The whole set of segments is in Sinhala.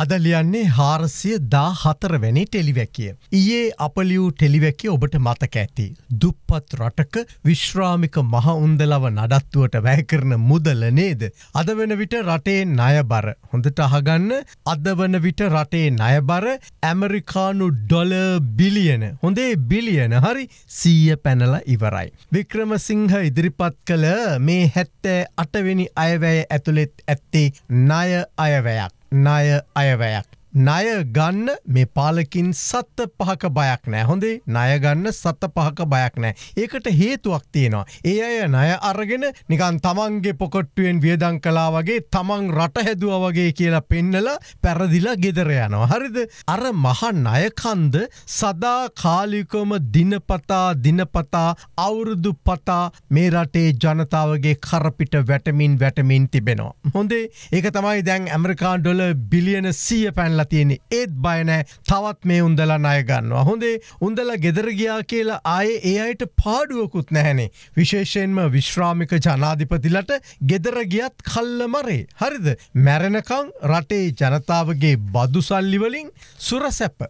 අද ලියන්නේ හාරසිය දා හතරවැනි ටෙලිවැකිය. ඊයේ අපලියූ ටෙලිවැකිය ඔබට මතක ඇති. දුප්පත් රටක විශ්‍රාමික මහඋන්දලව නඩත්තුවට වැය කරන මුදල නේද. අද වන විට රටේ ණයබර. හොඳට අහගන්න අද වන විට රටේ ණයබර ඇමරිකානු ඩොල බිලියන. හොඳේ බිලියන හරි සීය පැනල ඉවරයි. වික්‍රමසිංහ ඉදිරිපත් කළ මේ හැත්තෑ අටවෙනි අයවැය ඇතුළෙත් ඇත්තේ ණය අයවැයක්. ණය අයවැයක් ණය ගන්න මේ පාලකින් සත්ත පහක බයක් නෑ හොඳේ ණය ගන්න සත්ත පහක බයක් නෑ. ඒකට හේතුවක් තියෙනවා. ඒ අය ණය අරගෙන නිකන් තමන්ගේ පොකොට්ටුවෙන් වියදම් කළා වගේ තමන් රට හැදුවා වගේ කියලා පෙන්නලා පැරදිලා ගෙදර යනවා. හරිද? අර මහ ණය කන්ද සදා කාලිකවම දිනපතා දිනපතා අවුරුදු පතා මේ රටේ ජනතාවගේ කරපිට වැටමින් වැටමින් තිබෙනවා. හොඳේ ඒක තමයි දැන් ඇමරිකානු ඩොලර් බිලියන 100 පැනලා කරලා තියෙන ඒත් බයනෑ තවත් මේ උන්දලා නයගන්නවා හොඳේ උන්දලා ගෙදරගයා කියලා ආයේ ඒ අයට පාඩුවකුත් නැහැනේ විශේෂයෙන්ම විශ්‍රාමික ජනාධිපතිලට ගෙදරගියත් කල්ල මරේ හරිද මැරණකං රටේ ජනතාවගේ බදු සල්ලිවලින් සුරසැප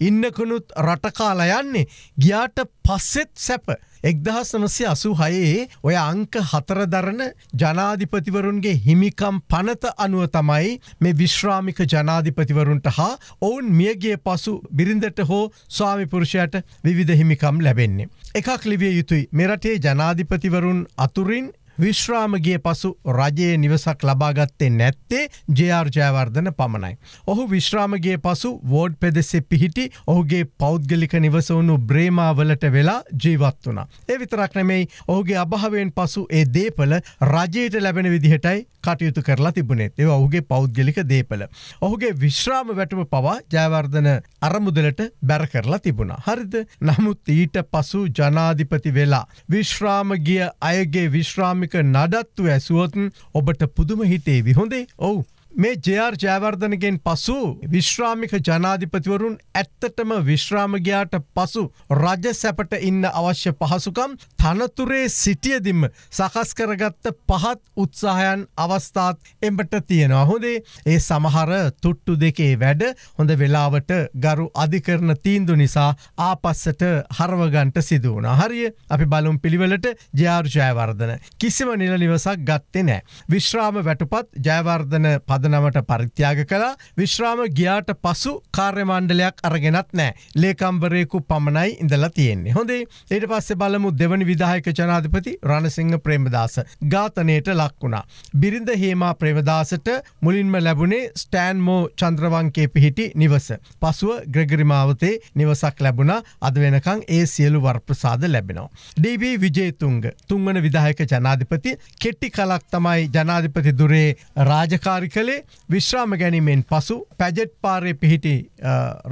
ඉන්නකනුත් රටකාලා යන්නේ ගියාට පස්සෙත් සැප. එක්දහස් නොස්සේ අසු හයේ ඔය අංක හතරදරන ජනාධිපතිවරුන්ගේ හිමිකම් පනත අනුව තමයි මේ විශ්‍රාමික ජනාධිපතිවරුන්ට හා ඔවුන් මියගේ පසු බිරිඳට හෝ ස්වාමිපුරුෂයට විවිධ හිමිකම් ලැබෙන්නේ. එකක් ලිවිය යුතුයි මෙරටේ ජනාධිපතිවරුන් අතුරින් විශ්‍රාමගේ පසු රජයේ නිවසක් ලබාගත්තේ නැත්තේ ජයාර්ජයවර්ධන පමණයි. ඔහු විශ්‍රාමගේ පසු වෝඩ් පෙදෙසෙ පිහිටි ඔහුගේ පෞද්ගලික නිවසවුණු බ්‍රේමාවලට වෙලා ජීවත් වුණා. ඒ විතරක් නෙමෙයි ඔහුගේ අභාවෙන් පසු ඒ දේපල රජයට ලැබෙන විදිහටයි කටයුතු කරලා තිබුණෙත් ඒ ඔහුගේ පෞද්ගලික දේපල. ඔහුගේ විශ්‍රාම වැටම පවා ජයවර්ධන අරමුදලට බැර කරලා තිබුණා. හරිද නමුත් ඊට පසු ජනාධිපති වෙලා විශ්‍රාමගිය අයගේ විශ්‍රාමි ආගමික නඩත්තු ඇසුවොත් ඔබට පුදුම හිතේ විහොඳේ ඔවු මේ ජයාර් ජයවර්ධනගෙන් පසු විශ්‍රාමික ජනාධිපතිවරුන් ඇත්තටම විශ්‍රාමගයාට පසු රජ සැපට ඉන්න අවශ්‍ය පහසුකම් තනතුරේ සිටියදිම සකස් කරගත්ත පහත් උත්සාහයන් අවස්ථාත් එඹට තියෙනවා හොදේ ඒ සමහර තුට්ටු දෙකේ වැඩ හොඳ වෙලාවට ගරු අධිකරන තීන්දු නිසා ආපස්සට හරවගන්ට සිදුවන හරිය අපි බලුම් පිළිවෙලට ජයාර් ජයවර්ධන කිසිම නිල නිවසක් ගත්තේ නෑ විශ්‍රාම වැටුපත් ජයවර්ධන පද ආරාධනමට පරිත්‍යාග කළ විශ්‍රාම ගියාට පසු කාර්යමණ්ඩලයක් අරගෙනත් නෑ ලේකම්බරයෙකු පමණයි ඉඳලා තියෙන්නේ හොඳේ ඒට පස්සේ බලමු දෙවනි විදායක ජනාධිපති රණසිංහ ප්‍රේමදාස ඝාතනයට ලක් වුණා. බිරිඳ හේමා ප්‍රේමදාසට මුලින්ම ලැබුණේ ස්ටෑන්මෝ චන්ද්‍රවංකේ පිහිටි නිවස. පසුව ග්‍රගරිමාවතේ නිවසක් ලැබුණ අද වෙනකං ඒ සියලු වර්ප්‍රසාද ලැබෙනවා. ඩබ විජේතුන්ග තුන්වන විදායක ජනාධිපති කෙට්ටි කලක් තමයි ජනාධිපති දුරේ රාජකාරි කළේ නිවසේ විශ්‍රාම ගැනීමෙන් පසු පැජෙට් පාරය පිහිටි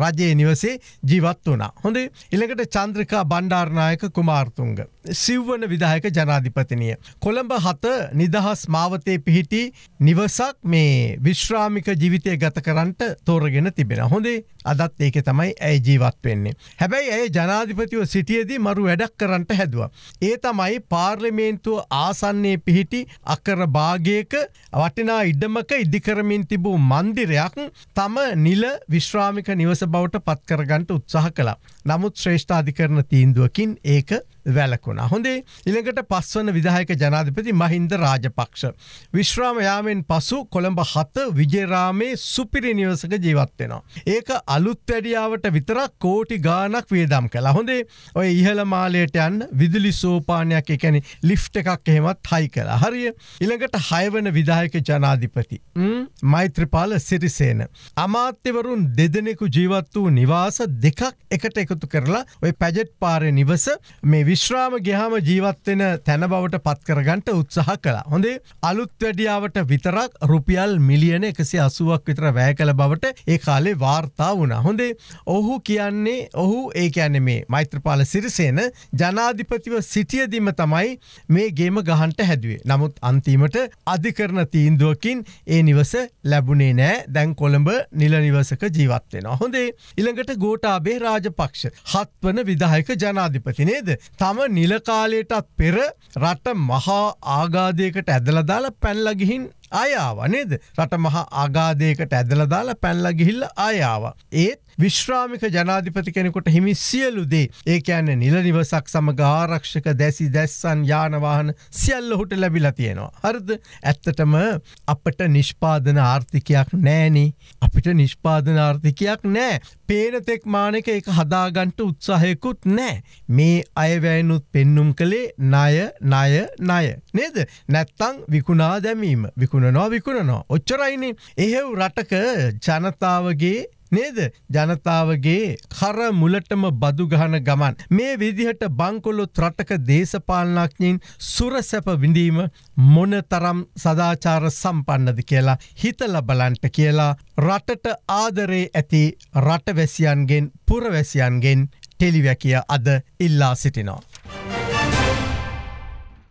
රජයේ නිවසේ ජීවත් වනා. හොඳේ ඉළඟට චන්ද්‍රිකා බණ්ඩාර්ණයක කුමාර්තුන්ග. සිව්වන විදායක ජනාධිපතිනිය. කොළඹ හත නිදහස් මාවතය පිහිටි නිවසක් මේ විශ්‍රාමික ජීවිතය ගත කරන්නට තෝරගෙන තිබෙන හොඳේ අදත් ඒක තමයි ඇයි ජීවත් වෙන්නේ. හැබැයි ඇය ජනාධිපතිව සිටියදී මරු වැඩක් කරන්නට හැදවා. ඒ තමයි පාර්ලිමේන්තුව ආසන්නේ පිහිටි අකර භාගයක වටිනා ඉඩමක ඉදිකරමින් තිබූ මන්දිරයක් තම නිල විශ්‍රාමික නිවස බවට පත්කරගන්ට උත්සාහ කලා. නමුත් ශ්‍රේෂ්ඨාධිකරන තීන්දුවකින් ඒක වැලකුණා. හොඳේ ඉළඟට පස්වන විදාහයක ජනාධිපති මහින්ද රාජපක්ෂ. විශ්‍රාම යාමෙන් පසු කොළඹ හත විජේරාමේ සුපිරි නිවසක ජීවත්වෙනවා. ඒක අලුත් වැඩියාවට විතරක් කෝටි ගානක් වියදම් කළ හොඳේ ඔය ඉහළ මාලයට යන් විදුලි සෝපානයක් එකැන ලිෆ්ට එකක් එහෙමත් හයි කළ හරිය ඉළඟට හයවන විදායක ජනාධිපති. මෛත්‍රපාල සිරිසේන. අමාත්‍යවරුන් දෙදෙනෙකු ජීවත් වූ නිවාස දෙකක් එකට එකතු කරලා ඔය පැජට් පාරය නිවස මේ විශ්‍රාම ගිහාම ජීවත්වෙන තැන බවට පත්කරගන්ට උත්සාහ කලා හොඳේ අලුත් වැඩියාවට විතරක් රුපියල් මිලියන එකසි අසුවක් විතර වැෑ කළ බවට ඒ කාලේ වාර්තා වුණ හොඳේ ඔහු කියන්නේ ඔහු ඒ ඇන මේ මෛත්‍රපාල සිරිසේන ජනාධිපතිව සිටියදිම තමයි මේ ගේම ගහන්ට හැදුවේ නමුත් අන්තිමට අධිකරන තීන්දුවකින් ඒ නිවස ලැබුණේ නෑ දැන් කොළඹ නිල නිවසක ජීවත්වෙන. හොඳේ ඉළඟට ගෝටාබේ රාජපක්ෂ හත්වන විදාහයක ජනාධිපතිනේද තම නිලකාලයටත් පෙර රට මහා ආගාදයකට ඇදලදාල පැන්ලගිහින් අයාව නේද රට මහා ආගාදයකට ඇදලදාල පැන්ලගිහිල්ල අයාව. ඒත් විශ්‍රාමික ජනාධිපති කෙනෙකුට හිමි සියලු දේ ඒ ඇන්න නිලනිවසක් සමඟ ආරක්ෂක දැසි දැස්සන් යානවාහන සියල්ල හුට ලැබිලා තියෙනවා. හරද ඇත්තටම අපට නිෂ්පාදන ආර්ථිකයක් නෑනේ අපිට නිෂ්පාදන ආර්ථිකයක් නෑ පේනතෙක් මානක එක හදාගන්ට උත්සාහයකුත් නෑ මේ අයවැයනුත් පෙන්නුම් කළේ නය නය නය නේද නැත්තං විකුණා දැමීම විකුණනවා විකුණනවා ඔච්චරයිනේ එහෙව් රටක ජනතාවගේ නේද ජනතාවගේ කර මුලටම බදුගහන ගමන්. මේ විදිහට බංකොලු ත්‍රටක දේශපාලනඥයින් සුරසැප විඳීම මොන තරම් සදාචාර සම්පන්නද කියලා හිතල බලන්ට කියලා රටට ආදරේ ඇති රටවැසියන්ගෙන් පුරවැසියන්ගෙන් ටෙලිවැකිය අද ඉල්ලා සිටිනවා.